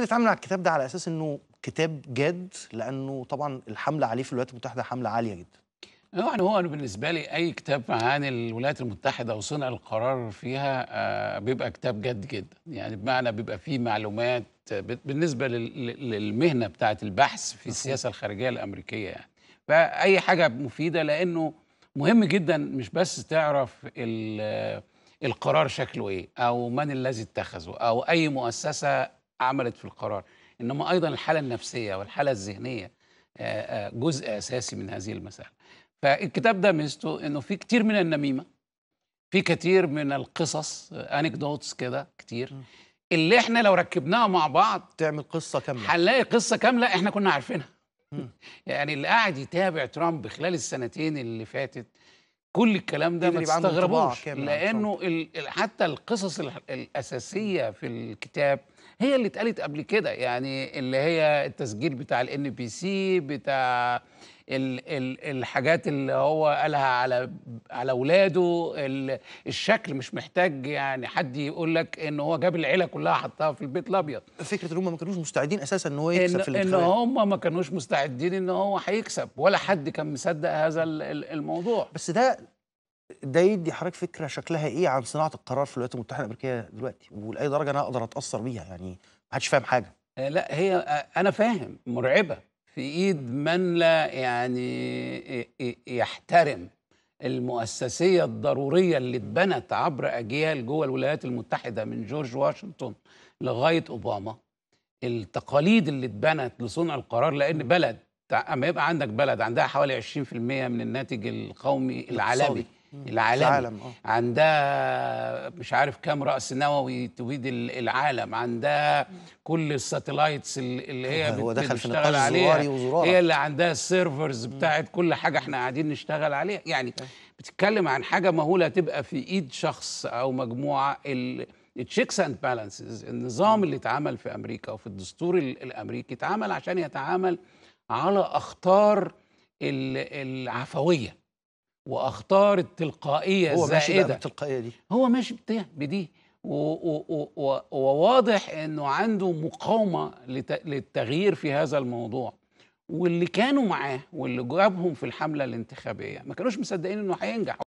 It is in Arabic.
بنتعامل مع الكتاب ده على اساس انه كتاب جاد لانه طبعا الحمله عليه في الولايات المتحده حمله عاليه جدا يعني هو أنا بالنسبة لي أي كتاب عن الولايات المتحدة وصنع القرار فيها آه، بيبقى كتاب جد جدا يعني بمعنى بيبقى فيه معلومات بالنسبة للمهنة بتاعة البحث في السياسة الخارجية الأمريكية يعني فأي حاجة مفيدة لأنه مهم جدا مش بس تعرف القرار شكله إيه أو من الذي اتخذه أو أي مؤسسة عملت في القرار انما ايضا الحاله النفسيه والحاله الذهنيه آه، آه، جزء اساسي من هذه المساله فالكتاب ده ميزته انه في كتير من النميمه في كتير من القصص انكدوتس كده كتير اللي احنا لو ركبناها مع بعض تعمل قصه كامله هنلاقي قصه كامله احنا كنا عارفينها يعني اللي قاعد يتابع ترامب خلال السنتين اللي فاتت كل الكلام ده ما تستغربوش لانه حتى القصص الاساسيه في الكتاب هي اللي اتقالت قبل كده يعني اللي هي التسجيل بتاع الان بي سي بتاع الحاجات اللي هو قالها على على اولاده الشكل مش محتاج يعني حد يقول لك ان هو جاب العيله كلها حطها في البيت الابيض فكره ان هم ما كانوش مستعدين اساسا ان هو يكسب إن في الانتخابات ان هم ما كانوش مستعدين ان هو هيكسب ولا حد كان مصدق هذا الموضوع بس ده ده يدي حضرتك فكره شكلها ايه عن صناعه القرار في الولايات المتحده الامريكيه دلوقتي ولاي درجه انا اقدر اتاثر بيها يعني ما حدش فاهم حاجه آه، لا هي آه، انا فاهم مرعبه في ايد من لا يعني يحترم المؤسسيه الضروريه اللي اتبنت عبر اجيال جوه الولايات المتحده من جورج واشنطن لغايه اوباما التقاليد اللي اتبنت لصنع القرار لان بلد اما يبقى عندك بلد عندها حوالي 20% من الناتج القومي العالمي العالمي العالم. آه. عندها مش عارف كام راس نووي تفيد العالم عندها كل الساتلايتس اللي هي هو دخل في نقاش زراري وزرارة هي اللي عندها السيرفرز بتاعت كل حاجه احنا قاعدين نشتغل عليها يعني بتتكلم عن حاجه مهوله تبقى في ايد شخص او مجموعه التشيكس اند بالانسز النظام اللي اتعمل في امريكا وفي الدستور الامريكي اتعمل عشان يتعامل على اخطار العفويه واختار التلقائيه هو الزائده هو ماشي بالتلقائيه دي هو ماشي بدي وواضح انه عنده مقاومه للتغيير في هذا الموضوع واللي كانوا معاه واللي جابهم في الحمله الانتخابيه ما كانوش مصدقين انه هينجح